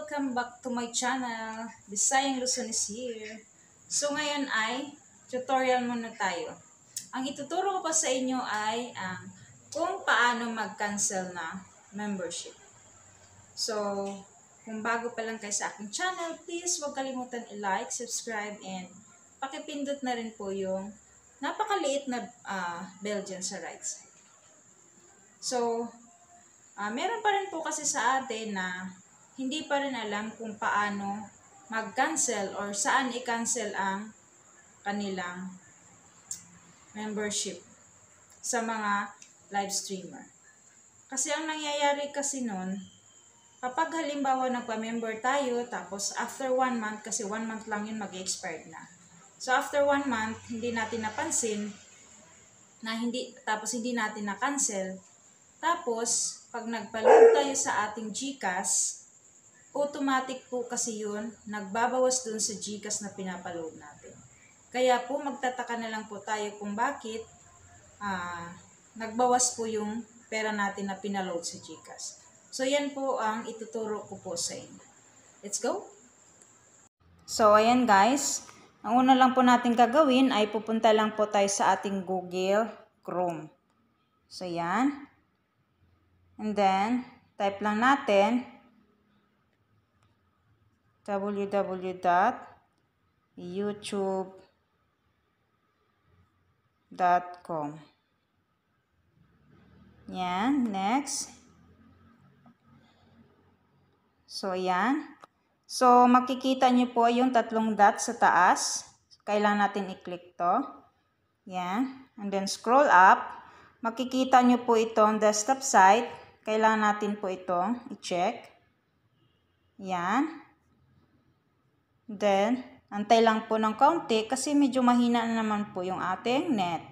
Welcome back to my channel. Bisayang Luzon is here. So ngayon ay tutorial muna tayo. Ang ituturo ko pa sa inyo ay ang um, kung paano mag-cancel na membership. So, kung bago pa lang kayo sa aking channel, please huwag kalimutan i-like, subscribe, and pakipindot na rin po yung napakaliit na uh, bell dyan sa right side. So, uh, meron pa rin po kasi sa atin na hindi pa rin alam kung paano mag-cancel or saan i-cancel ang kanilang membership sa mga live streamer. Kasi ang nangyayari kasi noon, kapag halimbawa nagpa-member tayo, tapos after one month, kasi one month lang yun mag expire na. So after one month, hindi natin napansin, na hindi, tapos hindi natin na-cancel. Tapos, pag nagpa tayo sa ating GCash, automatic po kasi yun, nagbabawas dun sa GCash na pinapaload natin. Kaya po magtataka na lang po tayo kung bakit uh, nagbawas po yung pera natin na pinaload sa GCash. So yan po ang ituturo ko po sa inyo. Let's go! So ayan guys, ang una lang po natin gagawin ay pupunta lang po tayo sa ating Google Chrome. So yan. And then, type lang natin www.youtube.com Yan, next. So, yan. So, makikita nyo po yung tatlong dot sa taas. Kailangan natin i-click to. Yan. And then, scroll up. Makikita nyo po itong desktop site. Kailangan natin po itong i-check. Yan. Then, antay lang po ng konti kasi medyo mahina na naman po yung ating net.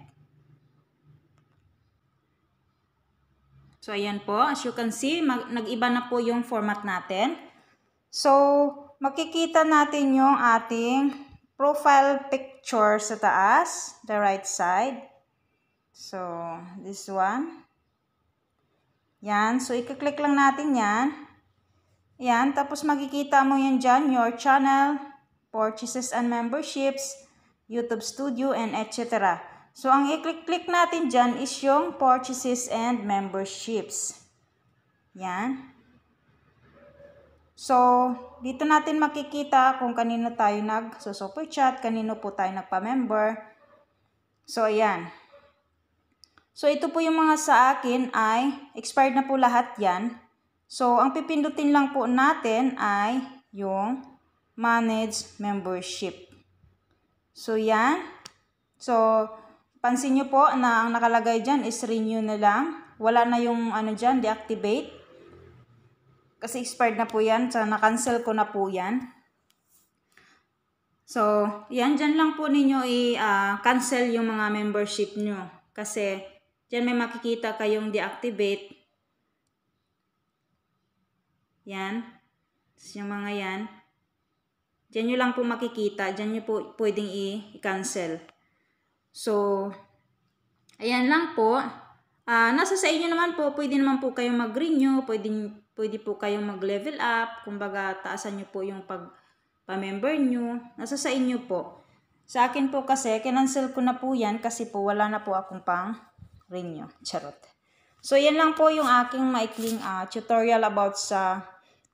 So, ayan po. As you can see, nag-iba na po yung format natin. So, makikita natin yung ating profile picture sa taas, the right side. So, this one. Yan. So, i-click lang natin yan. Yan, tapos makikita mo yan dyan, your channel, purchases and memberships, YouTube Studio, and etc. So, ang i-click-click natin dyan is yung purchases and memberships. Yan. So, dito natin makikita kung kanino tayo nag-super chat, kanino po tayo nagpa-member. So, ayan. So, ito po yung mga sa akin ay expired na po lahat yan. So, ang pipindutin lang po natin ay yung Manage Membership. So, yan. So, pansin nyo po na ang nakalagay dyan is renew na lang. Wala na yung ano dyan, deactivate. Kasi expired na po yan. So, na-cancel ko na po yan. So, yan, dyan lang po ninyo i-cancel ah, uh, yung mga membership nyo. Kasi, dyan may makikita kayong deactivate yan. Tapos yung mga yan. Diyan nyo lang po makikita. Diyan nyo po pwedeng i-cancel. So, ayan lang po. Uh, nasa sa inyo naman po, pwede naman po kayong mag-renew, pwede, pwede po kayong mag-level up, kumbaga taasan nyo po yung pag pa-member nyo. Nasa sa inyo po. Sa akin po kasi, kinancel ko na po yan kasi po wala na po akong pang renew. Charot. So, yan lang po yung aking maikling uh, tutorial about sa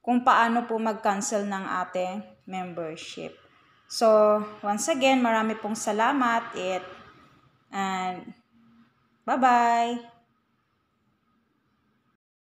kung paano po mag-cancel ng ating membership. So, once again, marami pong salamat. It, and bye-bye!